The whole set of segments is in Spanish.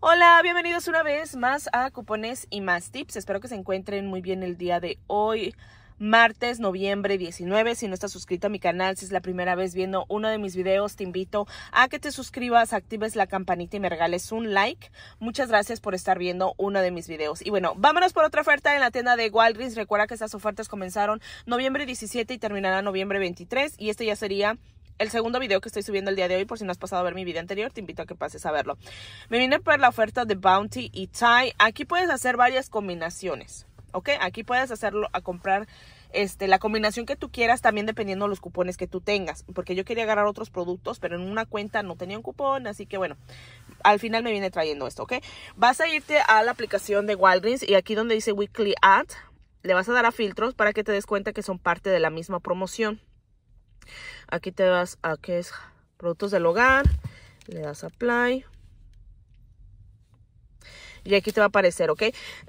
Hola, bienvenidos una vez más a Cupones y más tips. Espero que se encuentren muy bien el día de hoy, martes, noviembre 19. Si no estás suscrito a mi canal, si es la primera vez viendo uno de mis videos, te invito a que te suscribas, actives la campanita y me regales un like. Muchas gracias por estar viendo uno de mis videos. Y bueno, vámonos por otra oferta en la tienda de Walgreens. Recuerda que estas ofertas comenzaron noviembre 17 y terminarán noviembre 23 y este ya sería el segundo video que estoy subiendo el día de hoy. Por si no has pasado a ver mi video anterior, te invito a que pases a verlo. Me vine por la oferta de Bounty y Thai. Aquí puedes hacer varias combinaciones. ¿Ok? Aquí puedes hacerlo a comprar este, la combinación que tú quieras, también dependiendo de los cupones que tú tengas. Porque yo quería agarrar otros productos, pero en una cuenta no tenía un cupón, así que bueno, al final me viene trayendo esto, ¿ok? Vas a irte a la aplicación de Walgreens y aquí donde dice Weekly Ad, le vas a dar a filtros para que te des cuenta que son parte de la misma promoción. Aquí te vas a que es productos del hogar. Le das apply. Y aquí te va a aparecer, ¿ok?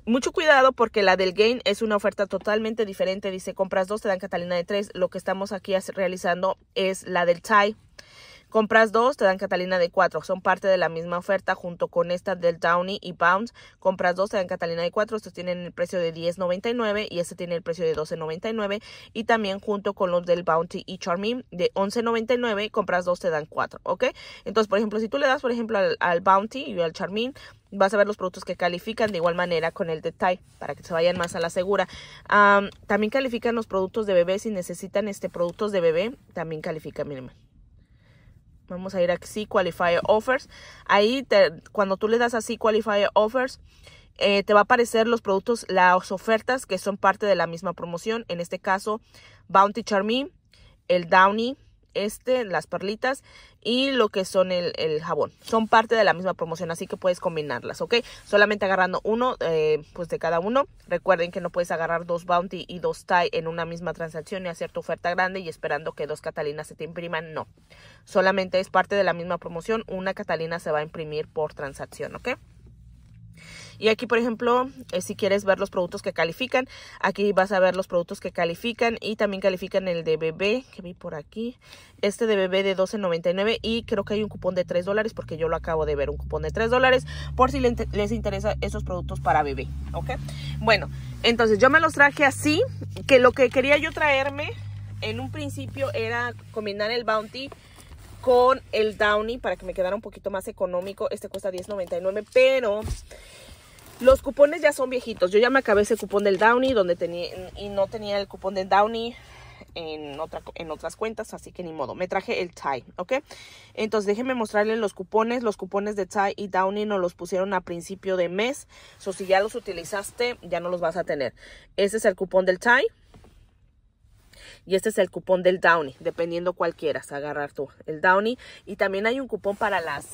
Mucho cuidado porque la del Gain es una oferta totalmente diferente. Dice compras dos, te dan Catalina de tres. Lo que estamos aquí realizando es la del Thai Compras dos, te dan Catalina de cuatro. Son parte de la misma oferta junto con esta del Downey y Bounce. Compras dos, te dan Catalina de cuatro. Estos tienen el precio de $10.99 y este tiene el precio de $12.99. Y también junto con los del Bounty y Charmin de $11.99. Compras dos, te dan cuatro. ¿Ok? Entonces, por ejemplo, si tú le das, por ejemplo, al, Bounty y al Charmin, vas a ver los productos que califican de igual manera con el detalle para que se vayan más a la segura también califican los productos de bebé si necesitan este productos de bebé también califican mírenme. Vamos a ir a See Qualifier Offers. Ahí, te, cuando tú le das así qualify Offers, eh, te va a aparecer los productos, las ofertas que son parte de la misma promoción. En este caso, Bounty charming el Downy, este, las perlitas y lo que son el, jabón. Son parte de la misma promoción, así que puedes combinarlas, ¿ok? Solamente agarrando uno, eh, pues de cada uno. Recuerden que no puedes agarrar dos Bounty y dos Tie en una misma transacción y hacer tu oferta grande y esperando que dos Catalinas se te impriman, no. Solamente es parte de la misma promoción, una Catalina se va a imprimir por transacción, ¿ok? Y aquí, por ejemplo, eh, si quieres ver los productos que califican, aquí vas a ver los productos que califican y también califican el de bebé que vi por aquí. Este de bebé de $12.99 y creo que hay un cupón de 3 dólares porque yo lo acabo de ver, un cupón de 3 dólares por si les interesa esos productos para bebé, ¿ok? Bueno, entonces yo me los traje así, que lo que quería yo traerme en un principio era combinar el Bounty con el Downy para que me quedara un poquito más económico. Este cuesta $10.99, pero los cupones ya son viejitos. Yo ya me acabé ese cupón del Downy donde tenía y no tenía el cupón del Downy en, otras cuentas, así que ni modo. Me traje el Thai, ¿ok? Entonces déjenme mostrarles los cupones. Los cupones de Thai y Downy nos los pusieron a principio de mes. O so, si ya los utilizaste, ya no los vas a tener. Este es el cupón del Thai. Y este es el cupón del Downy, dependiendo cuál quieras agarrar tú, el Downy. Y también hay un cupón para las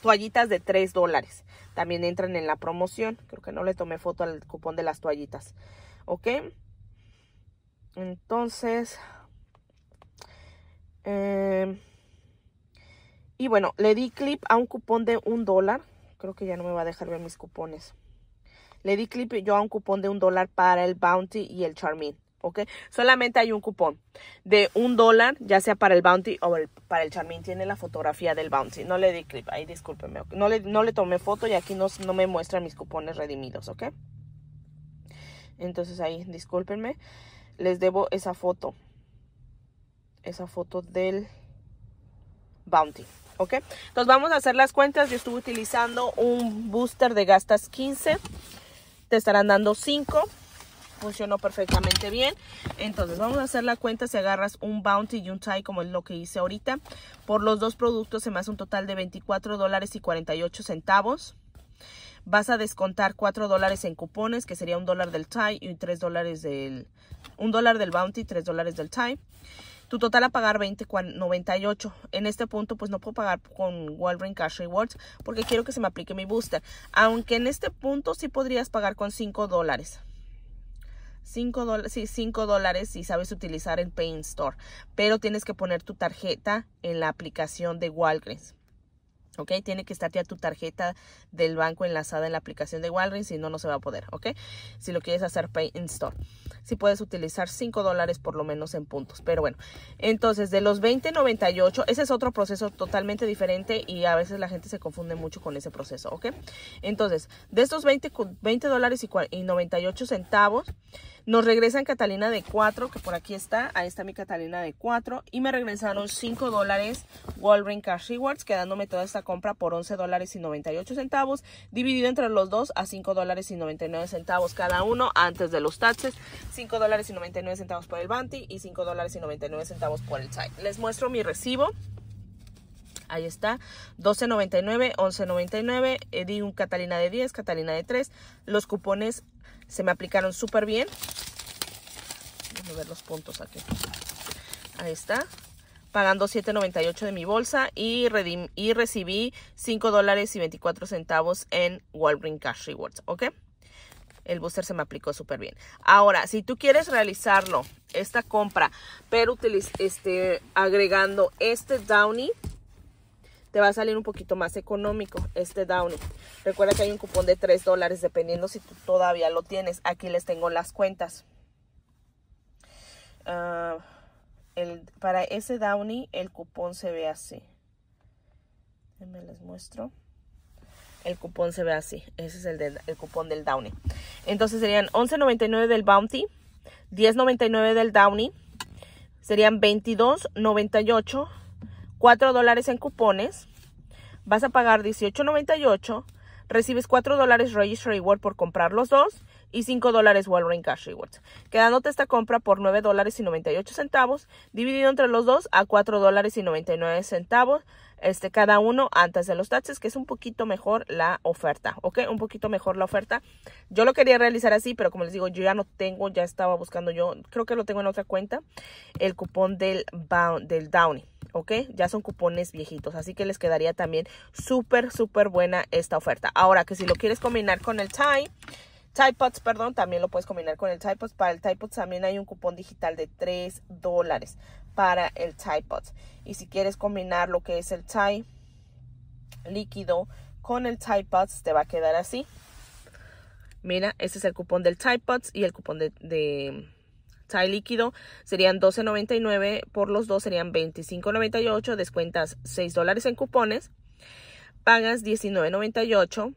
toallitas de 3 dólares. También entran en la promoción. Creo que no le tomé foto al cupón de las toallitas. ¿Ok? Entonces... Em, y bueno, le di clip a un cupón de un dólar. Creo que ya no me va a dejar ver mis cupones. Le di clip yo a un cupón de un dólar para el Bounty y el Charmin. ¿ok? Solamente hay un cupón de un dólar, ya sea para el Bounty o para el Charmin. Tiene la fotografía del Bounty. No le di clip, ahí discúlpenme No le, no le tomé foto y aquí no, no me muestran mis cupones redimidos, ¿ok? Entonces ahí, discúlpenme. Les debo esa foto. Esa foto del Bounty. ¿Ok? Entonces vamos a hacer las cuentas. Yo estuve utilizando un booster de gastas 15. Te estarán dando 5 funcionó perfectamente bien. Entonces vamos a hacer la cuenta si agarras un bounty y un tie como es lo que hice ahorita. Por los dos productos se me hace un total de 24 dólares y 48 centavos. Vas a descontar 4 dólares en cupones, que sería un dólar del tie y 3 dólares del... Un dólar del bounty, 3 dólares del tie. Tu total a pagar 20.98. En este punto pues no puedo pagar con Walgreens Cash Rewards porque quiero que se me aplique mi booster. Aunque en este punto sí podrías pagar con 5 dólares. 5 dólares, sí, 5 dólares si sabes utilizar el in Store, pero tienes que poner tu tarjeta en la aplicación de Walgreens. ¿Ok? Tiene que estar ya tu tarjeta del banco enlazada en la aplicación de Walgreens, si no, no se va a poder, ¿ok? Si lo quieres hacer Pay in Store. Si puedes utilizar 5 dólares por lo menos en puntos. Pero bueno, entonces de los 20.98, ese es otro proceso totalmente diferente y a veces la gente se confunde mucho con ese proceso, ¿ok? Entonces, de estos 20 dólares y 98 centavos, nos regresan Catalina de 4, que por aquí está. Ahí está mi Catalina de 4. Y me regresaron 5 dólares Cash Rewards, quedándome toda esta compra por 11 dólares y 98 centavos. Dividido entre los dos a 5 dólares y 99 centavos cada uno antes de los taxes. 5 dólares y 99 centavos por el Banty y 5 dólares y 99 centavos por el Site. Les muestro mi recibo. Ahí está. 12.99, 11.99. Edi di un Catalina de 10, Catalina de 3. Los cupones se me aplicaron súper bien. Vamos a ver los puntos aquí. Ahí está. Pagando 7.98 de mi bolsa y, recibí $5.24 dólares centavos en Walgreens Cash Rewards. ¿Ok? el booster se me aplicó súper bien. Ahora, si tú quieres realizarlo, esta compra, pero este, agregando este Downy, te va a salir un poquito más económico este Downy. Recuerda que hay un cupón de 3 dólares dependiendo si tú todavía lo tienes. Aquí les tengo las cuentas. Ah, para ese Downy el cupón se ve así. Me les muestro. El cupón se ve así. Ese es el, de, cupón del Downy. Entonces serían 11.99 del Bounty, 10.99 del Downy, serían 22.98 4 dólares en cupones, vas a pagar $18.98, recibes 4 dólares Registry Reward por comprar los dos y 5 dólares Walgreens Cash Rewards, quedándote esta compra por 9 dólares y 98 centavos, dividido entre los dos a 4 dólares y 99 centavos este, cada uno antes de los taxes, que es un poquito mejor la oferta, ¿ok? Un poquito mejor la oferta. Yo lo quería realizar así, pero como les digo, yo ya no tengo, ya estaba buscando yo, creo que lo tengo en otra cuenta, el cupón del, del Downy. ¿ok? Ya son cupones viejitos, así que les quedaría también súper, súper buena esta oferta. Ahora que si lo quieres combinar con el Tide, Tide Pods, perdón, también lo puedes combinar con el Tide Pods. Para el Tide Pods también hay un cupón digital de 3 dólares para el Tide Pods. Y si quieres combinar lo que es el Tide líquido con el Tide Pods, te va a quedar así. Mira, este es el cupón del Tide Pods y el cupón de Sai líquido serían $12.99 por los dos serían $25.98 descuentas 6 en cupones pagas $19.98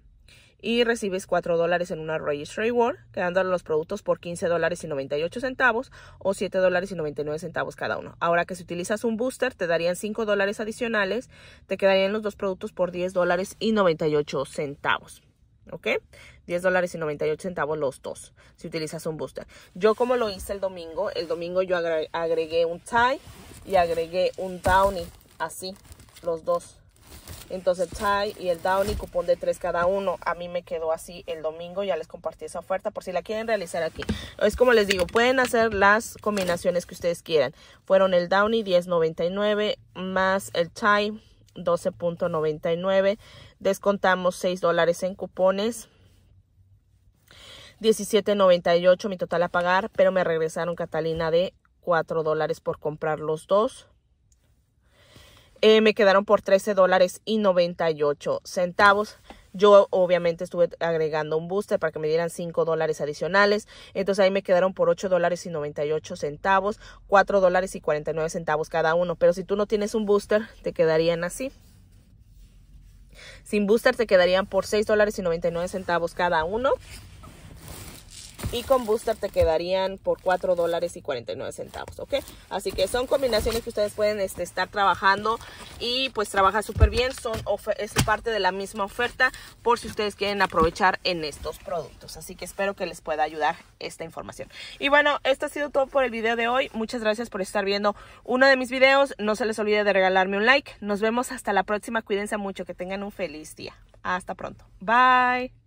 y recibes 4 en una Registry Reward, quedando los productos por $15.98 o $7.99 cada uno. Ahora que si utilizas un booster, te darían 5 dólares adicionales, te quedarían los dos productos por $10.98. ¿ok? 10 dólares y 98 centavos los dos, si utilizas un booster. Yo como lo hice el domingo, el domingo yo agregué un tie y agregué un downy, así, los dos. Entonces tie y el downy, cupón de tres cada uno. A mí me quedó así el domingo, ya les compartí esa oferta por si la quieren realizar aquí. Es como les digo, pueden hacer las combinaciones que ustedes quieran. Fueron el downy 10.99 más el Thai. 12.99. Descontamos 6 dólares en cupones. 17.98 mi total a pagar, pero me regresaron Catalina de 4 dólares por comprar los dos. Eh, me quedaron por 13 dólares y 98 centavos. Yo obviamente estuve agregando un booster para que me dieran 5 dólares adicionales. Entonces ahí me quedaron por 8 dólares y 98 centavos, 4 dólares y 49 centavos cada uno. Pero si tú no tienes un booster, te quedarían así. Sin booster te quedarían por 6 dólares y 99 centavos cada uno y con booster te quedarían por 4 dólares y 49 centavos, ¿ok? Así que son combinaciones que ustedes pueden este, estar trabajando y pues trabaja súper bien, son es parte de la misma oferta por si ustedes quieren aprovechar en estos productos. Así que espero que les pueda ayudar esta información. Y bueno, esto ha sido todo por el video de hoy. Muchas gracias por estar viendo uno de mis videos. No se les olvide de regalarme un like. Nos vemos hasta la próxima. Cuídense mucho. Que tengan un feliz día. Hasta pronto. Bye.